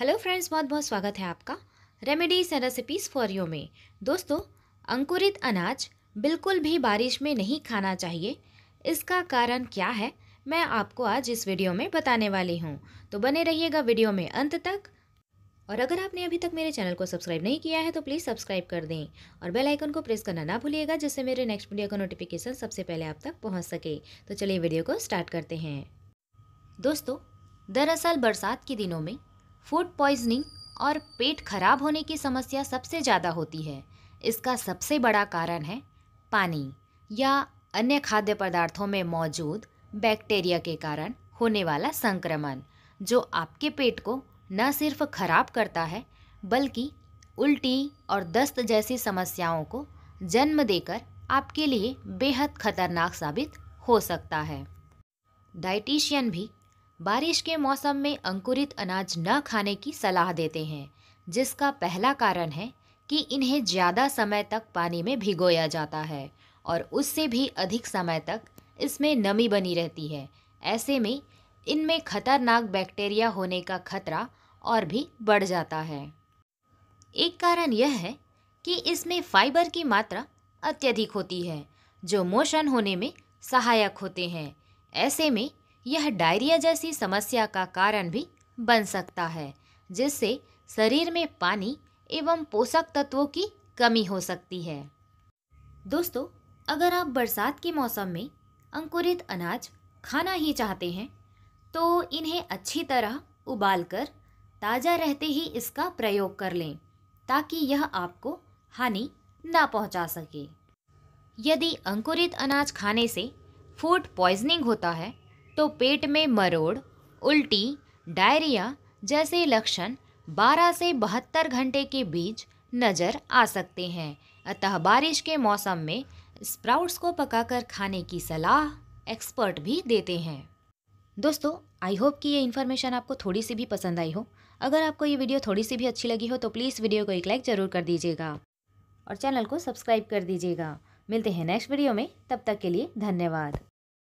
hello friends बहुत बहुत स्वागत है आपका remedies and recipes for you में दोस्तों अंकुरित अनाज बिल्कुल भी बारिश में नहीं खाना चाहिए इसका कारण क्या है मैं आपको आज इस वीडियो में बताने वाली हूँ तो बने रहिएगा वीडियो में अंत तक और अगर आपने अभी तक मेरे चैनल को सब्सक्राइब नहीं किया है तो प्लीज़ सब्सक्राइब कर दें और बेल आइकन को प्रेस करना ना भूलिएगा जिससे मेरे नेक्स्ट वीडियो का नोटिफिकेशन सबसे पहले आप तक पहुँच सके तो चलिए वीडियो को स्टार्ट करते हैं दोस्तों दरअसल बरसात के दिनों में फूड पॉइजनिंग और पेट खराब होने की समस्या सबसे ज़्यादा होती है इसका सबसे बड़ा कारण है पानी या अन्य खाद्य पदार्थों में मौजूद बैक्टीरिया के कारण होने वाला संक्रमण जो आपके पेट को न सिर्फ खराब करता है बल्कि उल्टी और दस्त जैसी समस्याओं को जन्म देकर आपके लिए बेहद खतरनाक साबित हो सकता है डाइटिशियन भी बारिश के मौसम में अंकुरित अनाज न खाने की सलाह देते हैं जिसका पहला कारण है कि इन्हें ज़्यादा समय तक पानी में भिगोया जाता है और उससे भी अधिक समय तक इसमें नमी बनी रहती है ऐसे में इनमें खतरनाक बैक्टीरिया होने का खतरा और भी बढ़ जाता है एक कारण यह है कि इसमें फाइबर की मात्रा अत्यधिक होती है जो मोशन होने में सहायक होते हैं ऐसे में यह डायरिया जैसी समस्या का कारण भी बन सकता है जिससे शरीर में पानी एवं पोषक तत्वों की कमी हो सकती है दोस्तों अगर आप बरसात के मौसम में अंकुरित अनाज खाना ही चाहते हैं तो इन्हें अच्छी तरह उबालकर ताज़ा रहते ही इसका प्रयोग कर लें ताकि यह आपको हानि ना पहुंचा सके यदि अंकुरित अनाज खाने से फूड पॉइजनिंग होता है तो पेट में मरोड़ उल्टी डायरिया जैसे लक्षण 12 से बहत्तर घंटे के बीच नज़र आ सकते हैं अतः बारिश के मौसम में स्प्राउट्स को पकाकर खाने की सलाह एक्सपर्ट भी देते हैं दोस्तों आई होप कि ये इन्फॉर्मेशन आपको थोड़ी सी भी पसंद आई हो अगर आपको ये वीडियो थोड़ी सी भी अच्छी लगी हो तो प्लीज़ वीडियो को एक लाइक ज़रूर कर दीजिएगा और चैनल को सब्सक्राइब कर दीजिएगा मिलते हैं नेक्स्ट वीडियो में तब तक के लिए धन्यवाद